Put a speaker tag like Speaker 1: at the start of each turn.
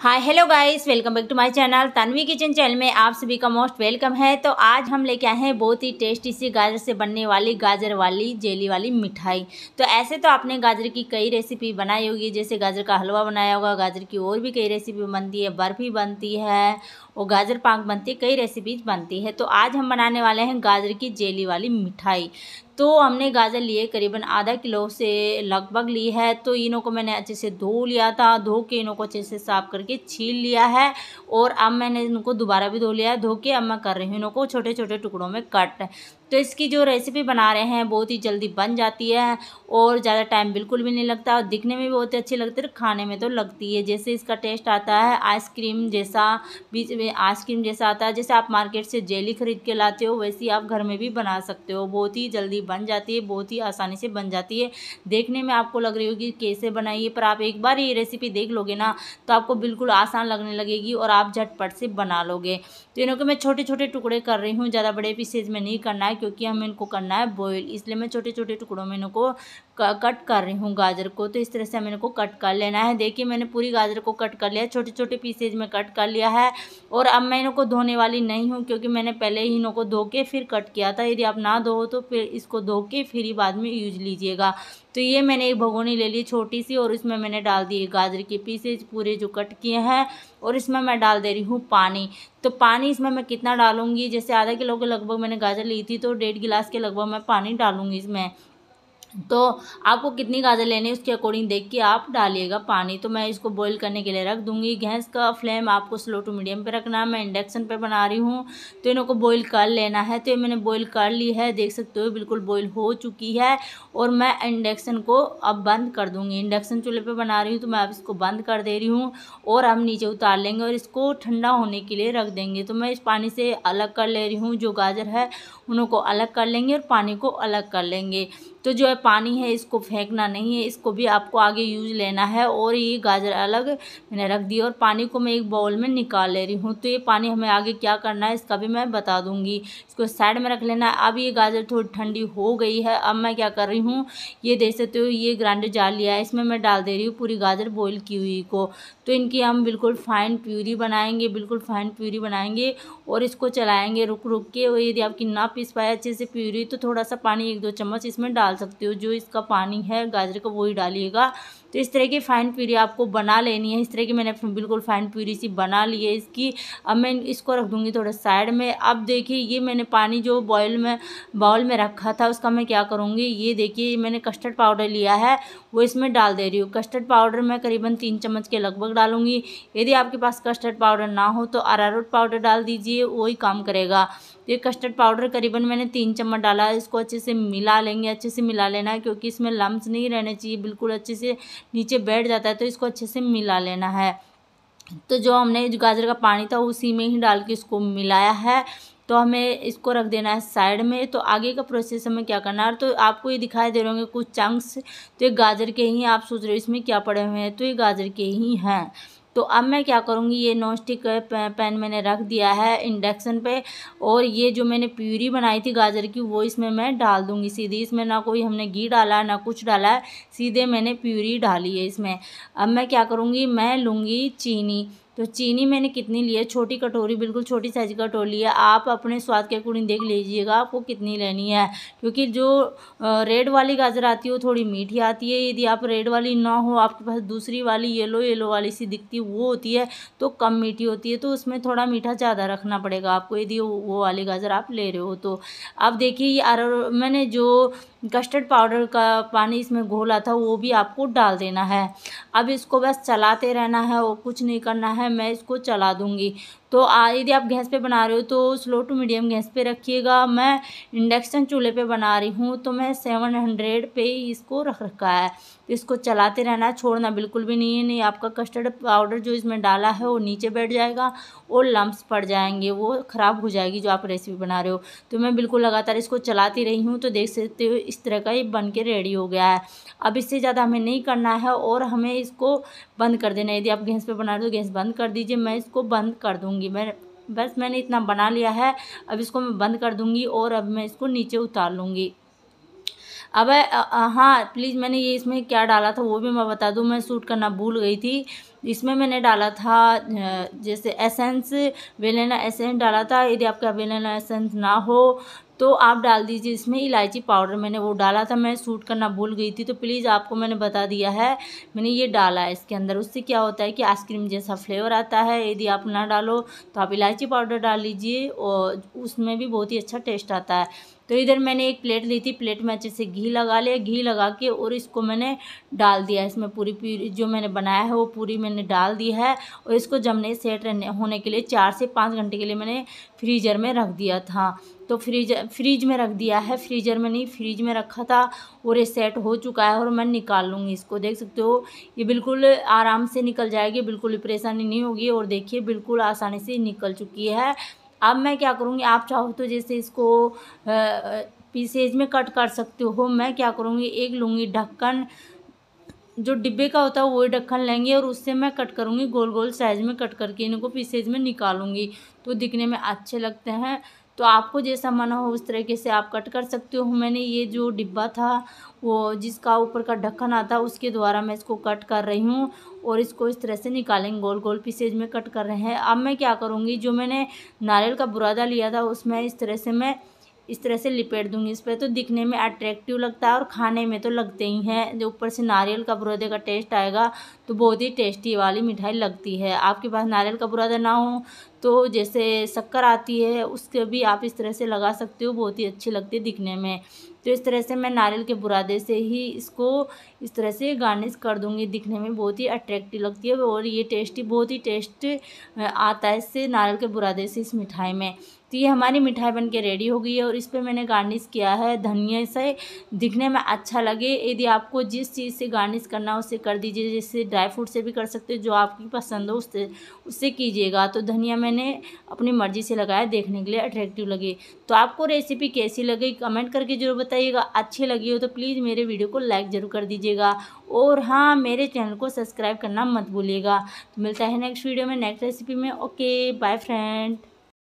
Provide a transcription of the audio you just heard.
Speaker 1: hi hello guys welcome back to my channel Tanvi kitchen channel में आप सभी का मोस्ट वेलकम है तो आज हम लेके आए हैं बहुत ही टेस्टी सी गाजर से बनने वाली गाजर वाली जेली वाली मिठाई तो ऐसे तो आपने गाजर की कई रेसिपी बनाई होगी जैसे गाजर का हलवा बनाया होगा गाजर की और भी कई रेसिपी बनती है बर्फ़ी बनती है और गाजर पाक बनती है कई रेसिपीज बनती है तो आज हम बनाने वाले हैं गाजर की जेली वाली मिठाई तो हमने गाजर लिए करीबन आधा किलो से लगभग ली है तो इनों को मैंने अच्छे से धो लिया था धो के इनों को अच्छे से साफ़ करके छील लिया है और अब मैंने इनको दोबारा भी धो लिया है धो के अब मैं कर रही हूँ इनों को छोटे छोटे टुकड़ों में कट तो इसकी जो रेसिपी बना रहे हैं बहुत ही जल्दी बन जाती है और ज़्यादा टाइम बिल्कुल भी नहीं लगता और दिखने में भी बहुत अच्छी लगती है खाने में तो लगती है जैसे इसका टेस्ट आता है आइसक्रीम जैसा बीच में आइसक्रीम जैसा आता है जैसे आप मार्केट से जेली खरीद के लाते हो वैसी आप घर में भी बना सकते हो बहुत ही जल्दी बन जाती है बहुत ही आसानी से बन जाती है देखने में आपको लग रही होगी कैसे बनाइए पर आप एक बार ये रेसिपी देख लोगे ना तो आपको बिल्कुल आसान लगने लगेगी और आप झटपट से बना लोगे तो इनको मैं छोटे छोटे टुकड़े कर रही हूँ ज़्यादा बड़े पीसेज में नहीं करना है क्योंकि हमें इनको करना है बॉयल इसलिए मैं छोटे छोटे टुकड़ों में इनको कट कर रही हूँ गाजर को तो इस तरह से मैंने इनको कट कर लेना है देखिए मैंने पूरी गाजर को कट कर लिया छोटे छोटे पीसेज में कट कर लिया है और अब मैं इनको धोने वाली नहीं हूँ क्योंकि मैंने पहले ही इनको धो के फिर कट किया था यदि आप ना धो तो फिर इसको धो के फिर ही बाद में यूज लीजिएगा तो ये मैंने एक भगोनी ले ली छोटी सी और इसमें मैंने डाल दिए गाजर के पीसेज पूरे जो कट किए हैं और इसमें मैं डाल दे रही हूँ पानी तो पानी इसमें मैं कितना डालूंगी जैसे आधा किलो के लगभग मैंने गाजर ली थी तो डेढ़ गिलास के लगभग मैं पानी डालूंगी इसमें तो आपको कितनी गाजर लेनी है उसके अकॉर्डिंग देख के आप डालिएगा पानी तो मैं इसको बॉईल करने के लिए रख दूंगी गैस का फ्लेम आपको स्लो टू मीडियम पे रखना है मैं इंडक्शन पे बना रही हूँ तो इनको बॉईल कर लेना है तो ये मैंने बॉईल कर ली है देख सकते हो बिल्कुल बॉईल हो चुकी है और मैं इंडक्शन को अब बंद कर दूँगी इंडक्शन चूल्हे पर बना रही हूँ तो मैं अब इसको बंद कर दे रही हूँ और हम नीचे उतार लेंगे और इसको ठंडा होने के लिए रख देंगे तो मैं इस पानी से अलग कर ले रही हूँ जो गाजर है उनको अलग कर लेंगे और पानी को अलग कर लेंगे तो जो है पानी है इसको फेंकना नहीं है इसको भी आपको आगे यूज लेना है और ये गाजर अलग मैंने रख दी और पानी को मैं एक बाउल में निकाल ले रही हूँ तो ये पानी हमें आगे क्या करना है इसका भी मैं बता दूँगी इसको साइड में रख लेना है अब ये गाजर थोड़ी ठंडी हो गई है अब मैं क्या कर रही हूँ ये देख सकते हो ये ग्राइंडर जाल लिया है इसमें मैं डाल दे रही हूँ पूरी गाजर बॉयल की हुई को तो इनकी हम बिल्कुल फाइन प्यूरी बनाएंगे बिल्कुल फाइन प्यूरी बनाएंगे और इसको चलाएंगे रुक रुक के और यदि आपकी ना पीस पाए अच्छे से प्यूरी तो थोड़ा सा पानी एक दो चम्मच इसमें डाल सकते हो जो इसका पानी है गाजर का वही डालिएगा तो इस तरह की फाइन प्यूरी आपको बना लेनी है इस तरह की मैंने बिल्कुल फाइन प्यूरी सी बना ली है इसकी अब मैं इसको रख दूँगी थोड़ा साइड में अब देखिए ये मैंने पानी जो बॉयल में बाउल में रखा था उसका मैं क्या करूँगी ये देखिए मैंने कस्टर्ड पाउडर लिया है वो इसमें डाल दे रही हूँ कस्टर्ड पाउडर मैं करीबन तीन चम्मच के लगभग डालूंगी यदि आपके पास कस्टर्ड पाउडर ना हो तो अरारोट पाउडर डाल दीजिए वही काम करेगा तो ये कस्टर्ड पाउडर करीबन मैंने तीन चम्मच डाला है इसको अच्छे से मिला लेंगे अच्छे से मिला लेना है क्योंकि इसमें लम्ब नहीं रहने चाहिए बिल्कुल अच्छे से नीचे बैठ जाता है तो इसको अच्छे से मिला लेना है तो जो हमने जो गाजर का पानी था उसी में ही डाल के इसको मिलाया है तो हमें इसको रख देना है साइड में तो आगे का प्रोसेस हमें क्या करना है तो आपको ये दिखाई दे रहे होंगे कुछ चंक्स तो ये गाजर के ही आप सोच रहे हो इसमें क्या पड़े हुए हैं तो ये गाजर के ही हैं तो अब मैं क्या करूँगी ये नॉन स्टिक पैन मैंने रख दिया है इंडक्शन पे और ये जो मैंने प्यूरी बनाई थी गाजर की वो इसमें मैं डाल दूँगी सीधी इसमें ना कोई हमने घी डाला ना कुछ डाला है सीधे मैंने प्यूरी डाली है इसमें अब मैं क्या करूँगी मैं लूँगी चीनी तो चीनी मैंने कितनी ली है छोटी कटोरी बिल्कुल छोटी साइज की कटोरी है आप अपने स्वाद के अकॉर्डिंग देख लीजिएगा आपको कितनी लेनी है क्योंकि जो रेड वाली गाजर आती है वो थोड़ी मीठी आती है यदि आप रेड वाली ना हो आपके पास दूसरी वाली येलो येलो वाली सी दिखती वो होती है तो कम मीठी होती है तो उसमें थोड़ा मीठा ज़्यादा रखना पड़ेगा आपको यदि वो वाली गाजर आप ले रहे हो तो आप देखिए ये मैंने जो कस्टर्ड पाउडर का पानी इसमें घोला था वो भी आपको डाल देना है अब इसको बस चलाते रहना है और कुछ नहीं करना है मैं इसको चला दूँगी तो यदि आप गैस पे बना रहे हो तो स्लो टू मीडियम गैस पे रखिएगा मैं इंडक्शन चूल्हे पे बना रही हूँ तो मैं सेवन हंड्रेड पे ही इसको रख रखा है इसको चलाते रहना छोड़ना बिल्कुल भी नहीं है नहीं आपका कस्टर्ड पाउडर जो इसमें डाला है वो नीचे बैठ जाएगा और लम्ब पड़ जाएंगे वो ख़राब हो जाएगी जो आप रेसिपी बना रहे हो तो मैं बिल्कुल लगातार इसको चलाती रही हूँ तो देख सकते हो इस तरह का ये बन के रेडी हो गया है अब इससे ज़्यादा हमें नहीं करना है और हमें इसको बंद कर देना यदि आप गैस पर बना रहे हो तो गैस बंद कर दीजिए मैं इसको बंद कर दूँगी दूँगी मैं बस मैंने इतना बना लिया है अब इसको मैं बंद कर दूंगी और अब मैं इसको नीचे उतार लूँगी अब हाँ प्लीज़ मैंने ये इसमें क्या डाला था वो भी मैं बता दूँ मैं सूट करना भूल गई थी इसमें मैंने डाला था जैसे एसेंस वेलेना एसेंस डाला था यदि आपका वेलेना एसेंस ना हो तो आप डाल दीजिए इसमें इलायची पाउडर मैंने वो डाला था मैं सूट करना भूल गई थी तो प्लीज़ आपको मैंने बता दिया है मैंने ये डाला है इसके अंदर उससे क्या होता है कि आइसक्रीम जैसा फ्लेवर आता है यदि आप ना डालो तो आप इलायची पाउडर डाल लीजिए और उसमें भी बहुत ही अच्छा टेस्ट आता है तो इधर मैंने एक प्लेट ली थी प्लेट में अच्छे से घी लगा लिया घी लगा के और इसको मैंने डाल दिया इसमें पूरी पूरी जो मैंने बनाया है वो पूरी मैंने डाल दी है और इसको जमने सेट रहने होने के लिए चार से पाँच घंटे के लिए मैंने फ्रीजर में रख दिया था तो फ्रीज फ्रीज में रख दिया है फ्रीजर में नहीं फ्रीज में रखा था और ये सेट हो चुका है और मैं निकाल लूँगी इसको देख सकते हो ये बिल्कुल आराम से निकल जाएगी बिल्कुल परेशानी नहीं होगी और देखिए बिल्कुल आसानी से निकल चुकी है अब मैं क्या करूँगी आप चाहो तो जैसे इसको पीसेज में कट कर सकते हो मैं क्या करूँगी एक लूँगी ढक्कन जो डिब्बे का होता है वही ढक्कन लेंगे और उससे मैं कट करूँगी गोल गोल साइज में कट करके इनको पीसेज में निकालूंगी तो दिखने में अच्छे लगते हैं तो आपको जैसा मन हो उस तरीके से आप कट कर सकते हो मैंने ये जो डिब्बा था वो जिसका ऊपर का ढक्कन आता उसके द्वारा मैं इसको कट कर रही हूँ और इसको इस तरह से निकालेंगे गोल गोल पीसेज में कट कर रहे हैं अब मैं क्या करूँगी जो मैंने नारियल का बुरादा लिया था उसमें इस तरह से मैं इस तरह से लिपेट दूंगी इस पर तो दिखने में अट्रैक्टिव लगता है और खाने में तो लगते ही हैं जो ऊपर से नारियल का बुरादे का टेस्ट आएगा तो बहुत ही टेस्टी वाली मिठाई लगती है आपके पास नारियल का बुरादा ना हो तो जैसे शक्कर आती है उसके भी आप इस तरह से लगा सकते हो बहुत ही अच्छी लगती है दिखने में तो इस तरह से मैं नारियल के बुरादे से ही इसको इस तरह से गार्निश कर दूँगी दिखने में बहुत ही अट्रैक्टिव लगती है और ये टेस्टी बहुत ही टेस्ट आता है इससे नारियल के बुरादे से इस मिठाई में तो ये हमारी मिठाई बन के रेडी हो गई है और इस पर मैंने गार्निश किया है धनिया से दिखने में अच्छा लगे यदि आपको जिस चीज़ से गार्निश करना उसे उससे कर दीजिए जैसे ड्राई फ्रूट से भी कर सकते हो जो आपकी पसंद हो उससे उससे कीजिएगा तो धनिया मैंने मैंने अपनी मर्ज़ी से लगाया देखने के लिए अट्रैक्टिव लगे तो आपको रेसिपी कैसी लगी कमेंट करके ज़रूर बताइएगा अच्छी लगी हो तो प्लीज़ मेरे वीडियो को लाइक ज़रूर कर दीजिएगा और हाँ मेरे चैनल को सब्सक्राइब करना मत भूलिएगा तो मिलता है नेक्स्ट वीडियो में नेक्स्ट रेसिपी में ओके बाय फ्रेंड